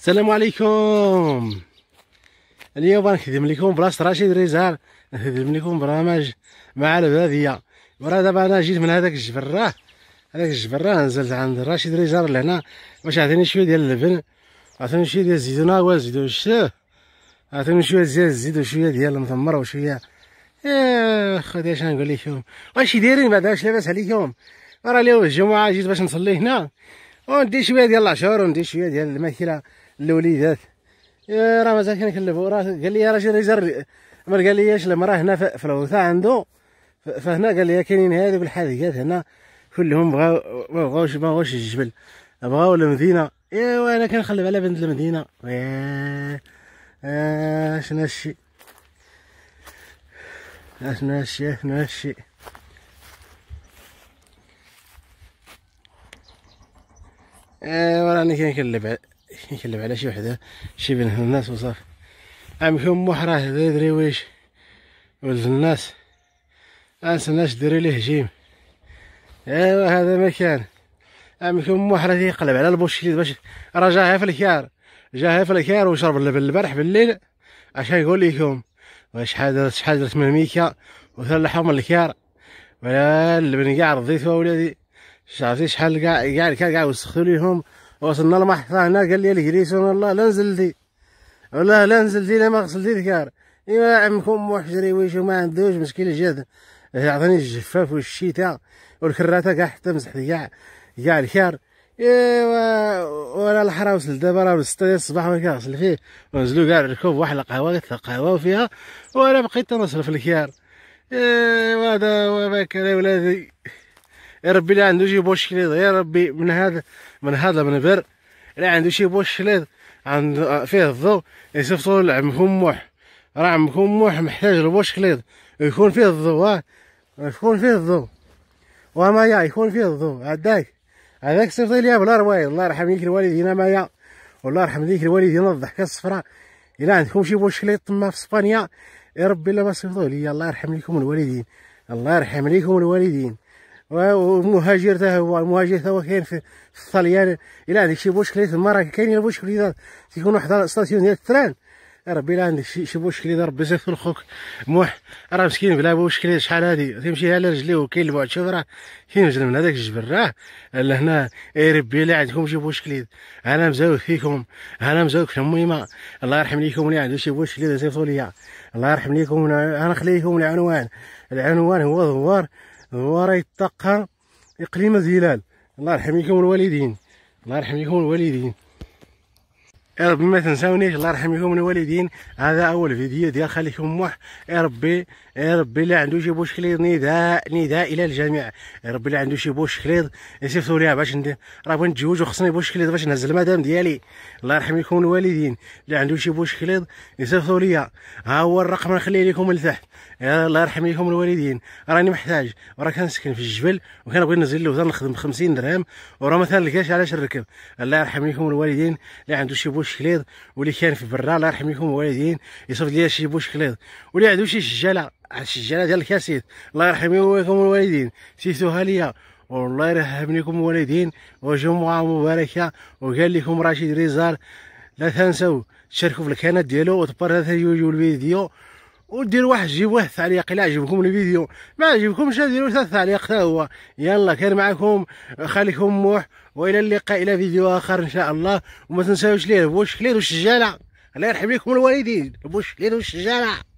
السلام عليكم اليوم غنخدم لكم بلاصه رشيد ريزار نخدم لكم برامج مع الباديه ورا دابا انا جيت من هذاك الجبر راه هذاك الجبر راه نزلت عند رشيد ريزار لهنا باش عطيني شويه ديال اللبن عطيني شويه ديال الزيتونه وزيدو الشاه عطيني شويه ديال الزيت وشويه ديال المثمر وشويه يا إيه، خويا اش نقول لكم واش دايرين بعدا واش لاباس عليكم راه اليوم الجمعه جيت باش نصلي هنا وندي شويه ديال العشور وندي شويه ديال الماكله للوليدات راه مازال كنكلفو راه قال لي راه شي ريزر ما قال ليش المراه هنا في الغوثه عنده فهنا قال لي كاينين هادو بالحاديات هنا كلهم بغاو ما بغاوش ما بغاوش الجبل بغاو المدينه ايوا انا كنخلف على بنت المدينه اشنا إيه، إيه، هادشي اشنا إيه، هادشي اشنا هادشي راني كنكلب كنكلب على شي وحده شي بنت الناس وصافي عمكم واحد راه يدري واش ولد الناس الناس ديري ليه جيم ايوا هذا مكان عمكم واحد راه يقلب على البوشيليت باش راه جاها في الكار جاها في الكار وشرب البارح بالليل اش يقول لكم واش حادرت شحال درت من ميكا وثلاحهم الكار ولا اللبن كاع رضيتو اولادي شافي شحال كاع كاع كان كاع وسختو ليهم وصلنا لمحطة هنا قال لي الكريس والله لا نزلتي والله لا نزلتي لا ما غسلتي الكار ايوا عمكم وحجري ويش وما عندوش مسكين جات إيه، عطاني الجفاف والشتاء والكراته كاع حتى مسحت كاع كاع الكار ايوا وانا الحرا وصل دابا راه الستة ديال الصباح وأنا كنغسل فيه ونزلو كاع نركب واحد القهوه قلت قهوه وفيها وانا بقيت تنصرف الكار ايوا هذا هو ما كان ولادي يا ربي لا عنده شي بوش بوشكليط يا ربي من هذا من هذا المنبر لا عنده شي بوش بوشكليط عند فيه الضوء يصيفطوا لعمكم موح راه عمكم موح محتاج لبوش البوشكليط يكون فيه الضوء ها يكون فيه الضوء ومايا يكون فيه الضوء هداك هذاك صيفطي ليا بلا الله يرحم ليك الوالدين مايا والله يرحم ليك الوالدين الضحكه الصفراء الا عندكم شي بوش بوشكليط تما في اسبانيا يا ربي الا ما صيفطوه ليا الله يرحم ليكم الوالدين الله يرحم ليكم الوالدين ومهاجر تا هو المهاجر تا هو كاين في الصليان الا عندك شي مشكل تما راه كاينين المشكل اذا تيكون واحد ستاسيون ديال التران ربي الا عندك شي مشكل اذا ربي يسيفط خوك موح راه مسكين بلا مشكل شحال هادي تمشي على رجليه وكاين البعد شوف راه كاين وجد من هذاك الجبل راه لهنا اي ربي الا عندكم شي مشكل انا مزاوك فيكم انا مزاوك في الميمه الله يرحم ليكم اللي عنده شي مشكل سيفطوا ليا الله يرحم ليكم انا خليكم العنوان العنوان هو دوار راه الطاقه اقليم الهلال الله يرحم لكم الوالدين الله يرحم لكم الوالدين يا ربي ما تنساونيش الله يرحم لكم الوالدين هذا اول فيديو ديال خليكم موح يا ربي يا ربي اللي عنده شي مشكل نداء نداء الى الجميع يا ربي اللي عنده شي مشكل يصيفطوا ليها باش ندير راه بغيت نتزوج وخصني مشكل باش نهز المدام ديالي الله يرحم لكم الوالدين اللي عنده شي مشكل يصيفطوا ليا ها هو الرقم نخليه لكم لتحت الله يرحم لكم الوالدين راني محتاج وراه كنسكن في الجبل وكنبغي ننزل لوزان نخدم ب 50 درهم وراه ما تلقاش علاش نركب الله يرحم لكم الوالدين اللي عنده شي مشكل بوشكليض واللي كان في برا الله يرحم ليكم الوالدين يصيفط لي شي بوشكليض واللي عندو شي شجاله على الشجاله ديال الكاسيت الله يرحم ليكم الوالدين سيتوها ليا والله يرحم ليكم الوالدين وجمعه مباركه وقال لكم رشيد ريزال لا تنسوا تشاركوا في القناه ديالو وتبارطاجيو الفيديو ودير واحد جيب واحد التعليق الا عجبكم الفيديو ما عجبكمش ديروا ثلاث تعليق حتى هو يلا كان معكم خليكم موح والى اللقاء الى فيديو اخر ان شاء الله وما تنساوش ليه بوش كلير والشجاله الله يرحم لكم الوالدين بوش كلير والشجاله